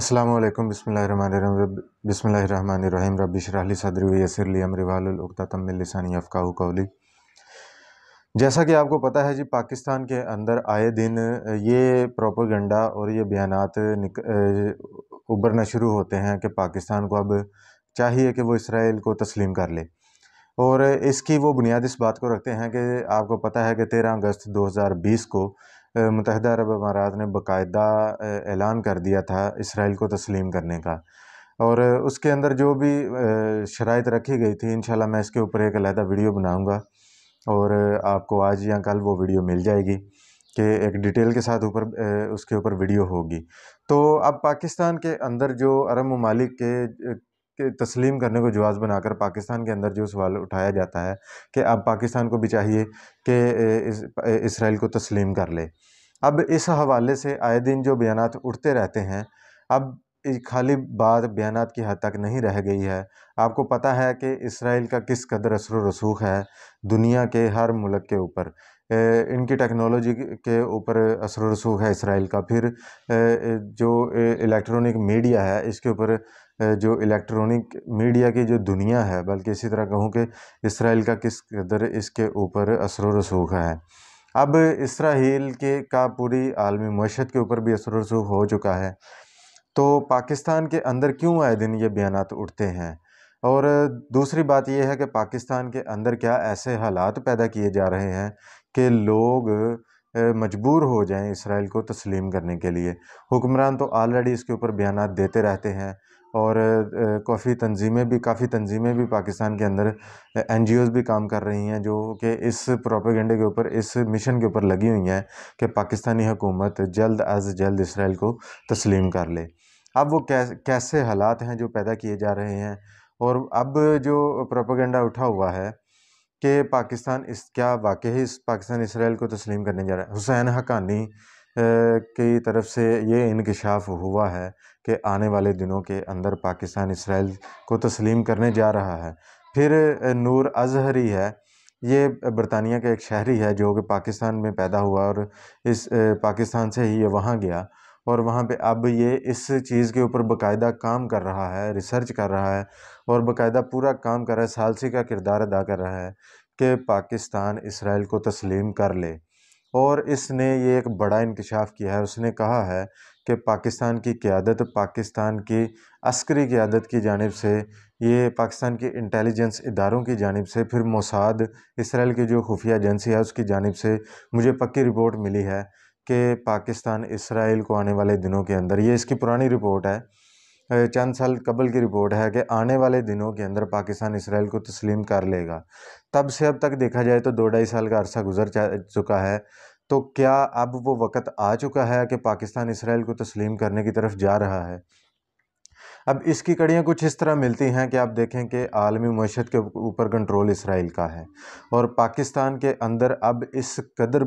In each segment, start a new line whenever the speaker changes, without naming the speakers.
असलम बसमीम रबिशरली सदरी यसरली अमरवालतमिलसानी अफ़ाह कौली जैसा कि आपको पता है जी पाकिस्तान के अंदर आए दिन ये प्रोपोगंडा और ये बयान उभरना शुरू होते हैं कि पाकिस्तान को अब चाहिए कि वो इसराइल को तस्लीम कर ले और इसकी वो बुनियाद इस बात को रखते हैं कि आपको पता है कि तेरह अगस्त दो हज़ार बीस को मुतहद अरब अमारात ने बाकायदा ऐलान कर दिया था इसराइल को तस्लीम करने का और उसके अंदर जो भी शराइ रखी गई थी इन मैं इसके ऊपर एक अलहदा वीडियो बनाऊँगा और आपको आज या कल वो वीडियो मिल जाएगी कि एक डिटेल के साथ ऊपर उसके ऊपर वीडियो होगी तो अब पाकिस्तान के अंदर जो अरब ममालिक के के तस्लीम करने को जवाब बनाकर पाकिस्तान के अंदर जो सवाल उठाया जाता है कि अब पाकिस्तान को भी चाहिए कि इसराइल को तस्लीम कर ले अब इस हवाले से आए दिन जो बयान उठते रहते हैं अब खाली बात बयान की हद तक नहीं रह गई है आपको पता है कि इसराइल का किस कदर असर रसूख है दुनिया के हर मुल्क के ऊपर इनकी टेक्नोलॉजी के ऊपर असर रसूख है इसराइल का फिर जो इलेक्ट्रॉनिक मीडिया है इसके ऊपर जो इलेक्ट्रॉनिक मीडिया की जो दुनिया है बल्कि इसी तरह कहूँ कि इसराइल का किस कदर इसके ऊपर असर रसूख है अब इसराइल के का पूरी आलमी मैशत के ऊपर भी असर रसूख हो चुका है तो पाकिस्तान के अंदर क्यों आए दिन ये बयान उठते हैं और दूसरी बात यह है कि पाकिस्तान के अंदर क्या ऐसे हालात पैदा किए जा रहे हैं कि लोग मजबूर हो जाएं इसराइल को तस्लीम करने के लिए हुक्मरान तो ऑलरेडी इसके ऊपर बयान देते रहते हैं और काफ़ी तंजीमें भी काफ़ी तंजीमें भी पाकिस्तान के अंदर एन भी काम कर रही हैं जो कि इस प्रोपेगेंडे के ऊपर इस मिशन के ऊपर लगी हुई हैं कि पाकिस्तानी हुकूमत जल्द अज जल्द इसराइल को तस्लीम कर ले अब वो कैसे हालात हैं जो पैदा किए जा रहे हैं और अब जो प्रोपेगेंडा उठा हुआ है कि पाकिस्तान इस क्या वाकई इस पाकिस्तान इसराइल को तस्लीम करने जा रहा है हुसैन हकानी की तरफ से ये इनकशाफ हुआ है कि आने वाले दिनों के अंदर पाकिस्तान इसराइल को तस्लीम करने जा रहा है फिर नूर अजहरी है ये बरतानिया का एक शहरी है जो कि पाकिस्तान में पैदा हुआ और इस पाकिस्तान से ही ये वहाँ गया और वहाँ पे अब ये इस चीज़ के ऊपर बाकायदा काम कर रहा है रिसर्च कर रहा है और बाकायदा पूरा काम कर रहा है सालसी का किरदार अदा कर रहा है कि पाकिस्तान इसराइल को तस्लीम कर ले और इसने ये एक बड़ा इंकशाफ किया है उसने कहा है कि पाकिस्तान की क़्यादत पाकिस्तान की अस्करी क़्यादत की जानब से ये पाकिस्तान की इंटेलिजेंस इदारों की जानब से फिर मोसाद इसराइल की जो खुफिया एजेंसी है उसकी जानब से मुझे पक्की रिपोर्ट मिली है कि पाकिस्तान इसराइल को आने वाले दिनों के अंदर ये इसकी पुरानी रिपोर्ट है चंद साल कबल की रिपोर्ट है कि आने वाले दिनों के अंदर पाकिस्तान इसराइल को तस्लीम कर लेगा तब से अब तक देखा जाए तो दो ढाई साल का अरसा गुजर चुका है तो क्या अब वो वक़्त आ चुका है कि पाकिस्तान इसराइल को तस्लीम करने की तरफ जा रहा है अब इसकी कड़ियाँ कुछ इस तरह मिलती हैं कि आप देखें कि आलमी मीशत के ऊपर कंट्रोल इसराइल का है और पाकिस्तान के अंदर अब इस कदर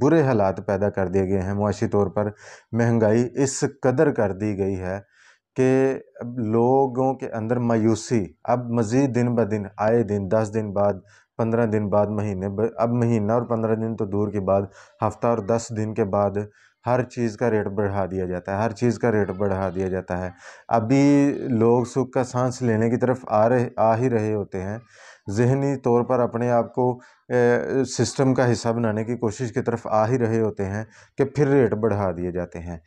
बुरे हालात पैदा कर दिए गए हैं मुआशी तौर पर महंगाई इस कदर कर दी गई है कि लोगों के अंदर मायूसी अब मज़ीद दिन ब दिन आए दिन दस दिन बाद पंद्रह दिन बाद महीने अब महीना और पंद्रह दिन तो दूर के बाद हफ्ता और दस दिन के बाद हर चीज़ का रेट बढ़ा दिया जाता है हर चीज़ का रेट बढ़ा दिया जाता है अभी लोग सुख का सांस लेने की तरफ आ रहे आ ही रहे होते हैं जहनी तौर पर अपने आप को सिस्टम का हिस्सा बनाने की कोशिश की तरफ आ ही रहे होते हैं कि फिर रेट बढ़ा दिए जाते हैं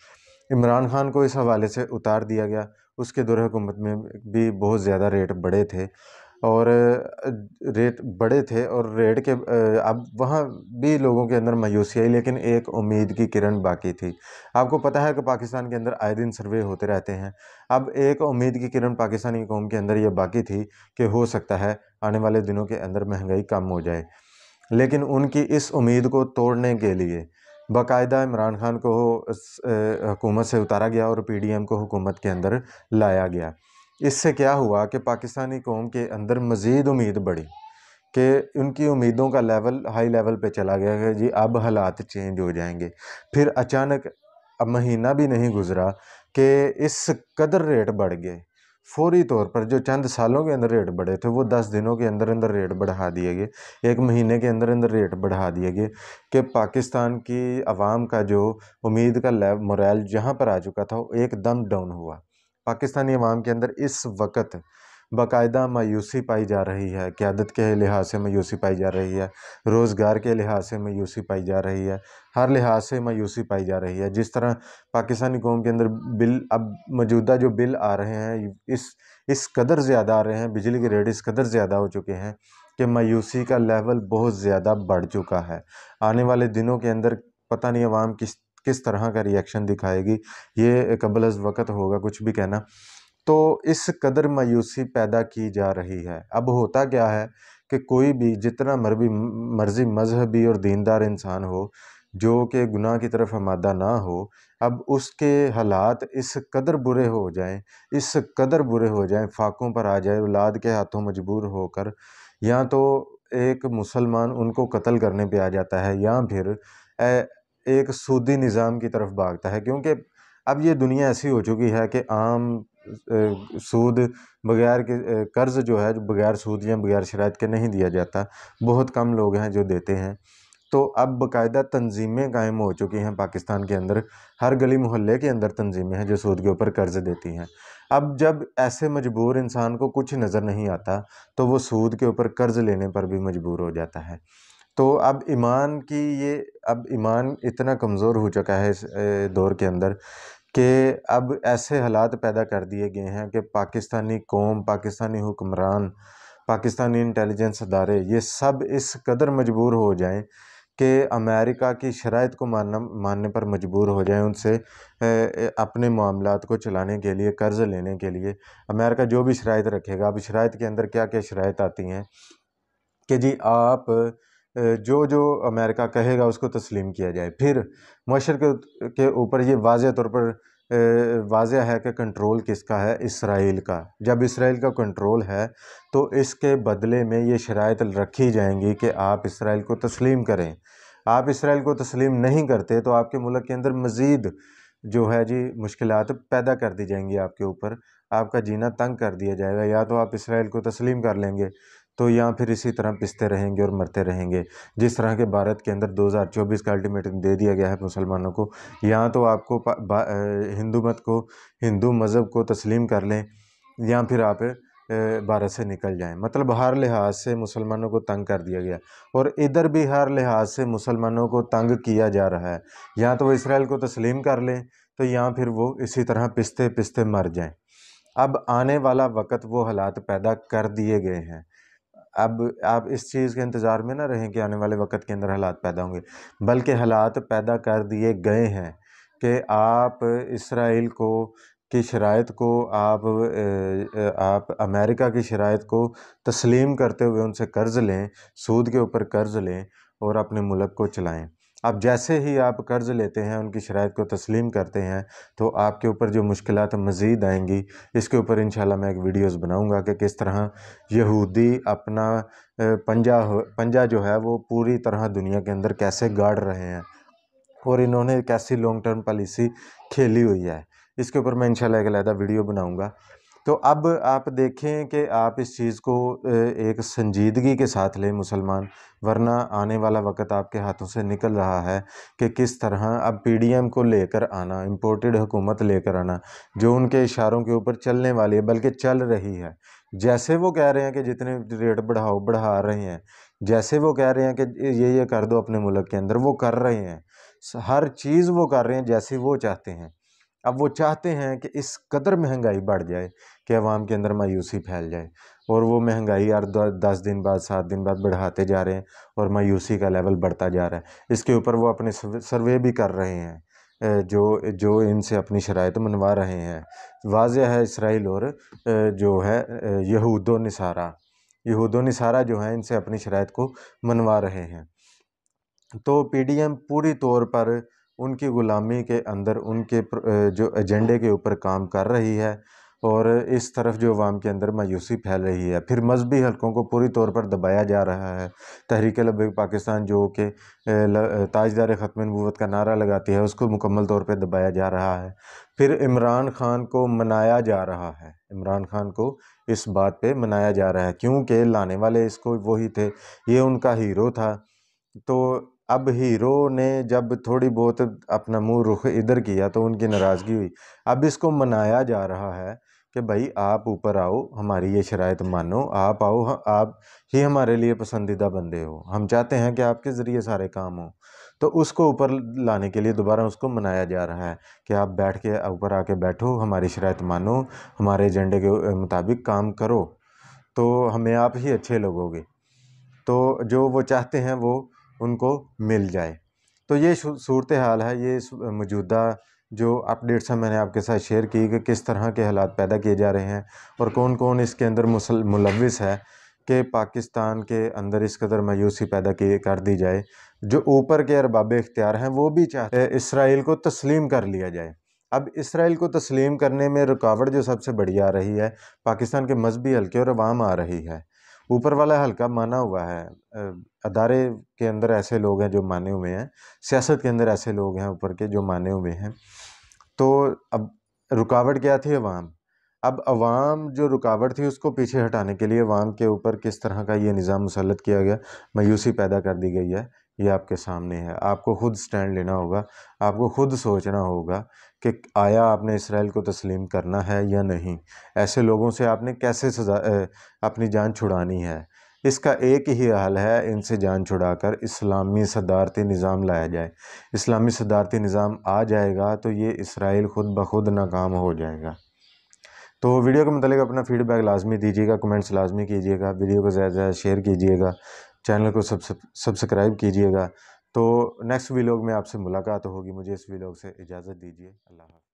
इमरान खान को इस हवाले से उतार दिया गया उसके दौर हुकूमत में भी बहुत ज़्यादा रेट बढ़े थे और रेट बड़े थे और रेट के अब वहाँ भी लोगों के अंदर मायूसी आई लेकिन एक उम्मीद की किरण बाकी थी आपको पता है कि पाकिस्तान के अंदर आए दिन सर्वे होते रहते हैं अब एक उम्मीद की किरण पाकिस्तानी कौम के अंदर यह बाकी थी कि हो सकता है आने वाले दिनों के अंदर महंगाई कम हो जाए लेकिन उनकी इस उम्मीद को तोड़ने के लिए बाकायदा इमरान खान को हुकूमत से उतारा गया और पी डी एम को हुकूमत के अंदर लाया गया इससे क्या हुआ कि पाकिस्तानी कौम के अंदर मज़ीद उम्मीद बढ़ी कि उनकी उम्मीदों का लेवल हाई लेवल पे चला गया कि जी अब हालात चेंज हो जाएंगे फिर अचानक अब महीना भी नहीं गुज़रा कि इस कदर रेट बढ़ गए फौरी तौर पर जो चंद सालों के अंदर रेट बढ़े थे वो दस दिनों के अंदर अंदर रेट बढ़ा दिए गए एक महीने के अंदर अंदर रेट बढ़ा दिए गए कि पाकिस्तान की आवाम का जो उम्मीद का लेव मोरल जहाँ पर आ चुका था वो एकदम डाउन हुआ पाकिस्तानी आवाम के अंदर इस वक्त बाकायदा मायूसी पाई जा रही है क़्यादत के लिहाज से मायूसी पाई जा रही है रोज़गार के लिहाज से मायूसी पाई जा रही है हर लिहाज से मायूसी पाई जा रही है जिस तरह पाकिस्तानी कौम के अंदर बिल अब मौजूदा जो बिल आ रहे हैं इस इस कदर ज़्यादा आ रहे हैं बिजली के रेट इस कदर ज़्यादा हो चुके हैं कि मायूसी का लेवल बहुत ज़्यादा बढ़ चुका है आने वाले दिनों के अंदर पता नहीं आवाम किस किस तरह का रिएक्शन दिखाएगी ये कबल अज़ वक़्त होगा कुछ भी कहना तो इस कदर मायूसी पैदा की जा रही है अब होता क्या है कि कोई भी जितना मरबी मर्जी मजहबी और दीनदार इंसान हो जो कि गुनाह की तरफ आमादा ना हो अब उसके हालात इस कदर बुरे हो जाएं इस कदर बुरे हो जाएं फाकों पर आ जाए औलाद के हाथों मजबूर होकर या तो एक मुसलमान उनको कत्ल करने पे आ जाता है या फिर एक सूदी निज़ाम की तरफ भागता है क्योंकि अब ये दुनिया ऐसी हो चुकी है कि आम सूद बगैर के कर्ज़ जो है बगैर सूद या बगैर शरात के नहीं दिया जाता बहुत कम लोग हैं जो देते हैं तो अब बाकायदा तंजीमें कायम हो चुकी हैं पाकिस्तान के अंदर हर गली मोहल्ले के अंदर तंजीमें हैं जो सूद के ऊपर कर्ज़ देती हैं अब जब ऐसे मजबूर इंसान को कुछ नज़र नहीं आता तो वो सूद के ऊपर कर्ज़ लेने पर भी मजबूर हो जाता है तो अब ईमान की ये अब ईमान इतना कमज़ोर हो चुका है इस दौर के अंदर कि अब ऐसे हालात पैदा कर दिए गए हैं कि पाकिस्तानी कौम पाकिस्तानी हुक्मरान पाकिस्तानी इंटेलिजेंस अदारे ये सब इस कदर मजबूर हो जाएं कि अमेरिका की शराइ को मानना मानने पर मजबूर हो जाएं उनसे अपने मामला को चलाने के लिए कर्ज़ लेने के लिए अमेरिका जो भी शराइ रखेगा अब शराइ के अंदर क्या क्या शराइ आती हैं कि जी आप जो जो अमेरिका कहेगा उसको तस्लीम किया जाए फिर मशर के के ऊपर ये वाज तौर पर वाज है कि कंट्रोल किसका है इसराइल का जब इसराइल का कंट्रोल है तो इसके बदले में ये शरात रखी जाएंगी कि आप इसराइल को तस्लीम करें आप इसराइल को तस्लीम नहीं करते तो आपके मुल्क के अंदर मज़ीद जो है जी मुश्किल पैदा कर दी जाएंगी आपके ऊपर आपका जीना तंग कर दिया जाएगा या तो आप इसराइल को तस्लीम कर लेंगे तो या फिर इसी तरह पिसते रहेंगे और मरते रहेंगे जिस तरह के भारत के अंदर 2024 का अल्टीमेटम दे दिया गया है मुसलमानों को या तो आपको हिंदू मत को हिंदू मज़हब को तस्लीम कर लें या फिर आप भारत से निकल जाएं मतलब हर लिहाज से मुसलमानों को तंग कर दिया गया और इधर भी हर लिहाज से मुसलमानों को तंग किया जा रहा है या तो वो इसराइल को तस्लीम कर लें तो या फिर वो इसी तरह पिसते पिसते मर जाएं अब आने वाला वक्त वो हालात पैदा कर दिए गए हैं अब आप इस चीज़ के इंतज़ार में ना रहें कि आने वाले वक्त के अंदर हालात पैदा होंगे बल्कि हालात पैदा कर दिए गए हैं कि आप इसराइल को की शरात को आप आप अमेरिका की शरात को तस्लीम करते हुए उनसे कर्ज़ लें सूद के ऊपर कर्ज़ लें और अपने मुल्क को चलाएं अब जैसे ही आप कर्ज़ लेते हैं उनकी शराय को तस्लीम करते हैं तो आपके ऊपर जो मुश्किल मज़ीद आएंगी इसके ऊपर इन मैं एक वीडियोज़ बनाऊँगा कि किस तरह यहूदी अपना पंजा हो पंजा जो है वो पूरी तरह दुनिया के अंदर कैसे गाड़ रहे हैं और इन्होंने कैसी लॉन्ग टर्म पॉलिसी खेली हुई है इसके ऊपर मैं इंशाल्लाह एक अलहदा वीडियो बनाऊँगा तो अब आप देखें कि आप इस चीज़ को एक संजीदगी के साथ लें मुसलमान वरना आने वाला वक्त आपके हाथों से निकल रहा है कि किस तरह अब पीडीएम को लेकर आना इम्पोर्टेड हुकूमत लेकर आना जो उनके इशारों के ऊपर चलने वाली है बल्कि चल रही है जैसे वो कह रहे हैं कि जितने रेट बढ़ाओ बढ़ा रहे हैं जैसे वो कह रहे हैं कि ये ये कर दो अपने मुल्क के अंदर वो कर रहे हैं हर चीज़ वो कर रहे हैं जैसे वो चाहते हैं अब वो चाहते हैं कि इस कदर महंगाई बढ़ जाए कि अवाम के अंदर मायूसी फैल जाए और वो महंगाई हर दस दिन बाद सात दिन बाद बढ़ाते जा रहे हैं और मायूसी का लेवल बढ़ता जा रहा है इसके ऊपर वो अपने सर्वे भी कर रहे हैं जो जो इनसे अपनी शरात मनवा रहे हैं वाज है इसराइल और जो है यहूद नसारा यहूद नसारा जो है इनसे अपनी शरात को मनवा रहे हैं तो पी डी एम पूरी तौर पर उनकी ग़ुलामी के अंदर उनके जो एजेंडे के ऊपर काम कर रही है और इस तरफ जो अवाम के अंदर मायूसी फैल रही है फिर मजहबी हलकों को पूरी तौर पर दबाया जा रहा है तहरीक लब पाकिस्तान जो कि ताजदार ख़त्म नबूत का नारा लगाती है उसको मुकम्मल तौर पर दबाया जा रहा है फिर इमरान खान को मनाया जा रहा है इमरान खान को इस बात पर मनाया जा रहा है क्योंकि लाने वाले इसको वही थे ये उनका हीरो था तो अब हीरो ने जब थोड़ी बहुत अपना मुंह रुख इधर किया तो उनकी नाराज़गी हुई अब इसको मनाया जा रहा है कि भाई आप ऊपर आओ हमारी ये शरात मानो आप आओ आप ही हमारे लिए पसंदीदा बंदे हो हम चाहते हैं कि आपके ज़रिए सारे काम हो तो उसको ऊपर लाने के लिए दोबारा उसको मनाया जा रहा है कि आप बैठ के ऊपर आके बैठो हमारी शरात मानो हमारे एजेंडे के मुताबिक काम करो तो हमें आप ही अच्छे लगोगे तो जो वो चाहते हैं वो उनको मिल जाए तो ये सूरत हाल है ये मौजूदा जो अपडेट्स हैं मैंने आपके साथ शेयर की कि किस तरह के हालात पैदा किए जा रहे हैं और कौन कौन इसके अंदर मुसल मुलविस है कि पाकिस्तान के अंदर इस कदर मायूसी पैदा की कर दी जाए जो ऊपर के अरबाब इख्तियार हैं वो भी चाहते इसराइल को तस्लीम कर लिया जाए अब इसराइल को तस्लीम करने में रुकावट जो सबसे बड़ी आ रही है पाकिस्तान के मजहबी हल्के और आवाम आ रही है ऊपर वाला हल्का माना हुआ है अदारे के अंदर ऐसे लोग हैं जो माने हुए हैं सियासत के अंदर ऐसे लोग हैं ऊपर के जो माने हुए हैं तो अब रुकावट क्या थी अवाम अब अवाम जो रुकावट थी उसको पीछे हटाने के लिए अवाम के ऊपर किस तरह का ये निज़ाम मुसलत किया गया मायूसी पैदा कर दी गई है ये आपके सामने है आपको खुद स्टैंड लेना होगा आपको खुद सोचना होगा कि आया आपने इसराइल को तस्लीम करना है या नहीं ऐसे लोगों से आपने कैसे सजा अपनी जान छुड़ानी है इसका एक ही हल है इनसे जान छुड़ाकर इस्लामी सदारती निज़ाम लाया जाए इस्लामी सदारती निज़ाम आ जाएगा तो ये इसराइल ख़ुद ब खुद नाकाम हो जाएगा तो वीडियो के मतलब अपना फ़ीडबैक लाजमी दीजिएगा कमेंट्स लाजमी कीजिएगा वीडियो को ज़्यादा से ज़्यादा शेयर कीजिएगा चैनल को सब्सक्राइब कीजिएगा तो नेक्स्ट वीलॉग में आपसे मुलाकात होगी मुझे इस वीलॉग से इजाज़त दीजिए अल्लाह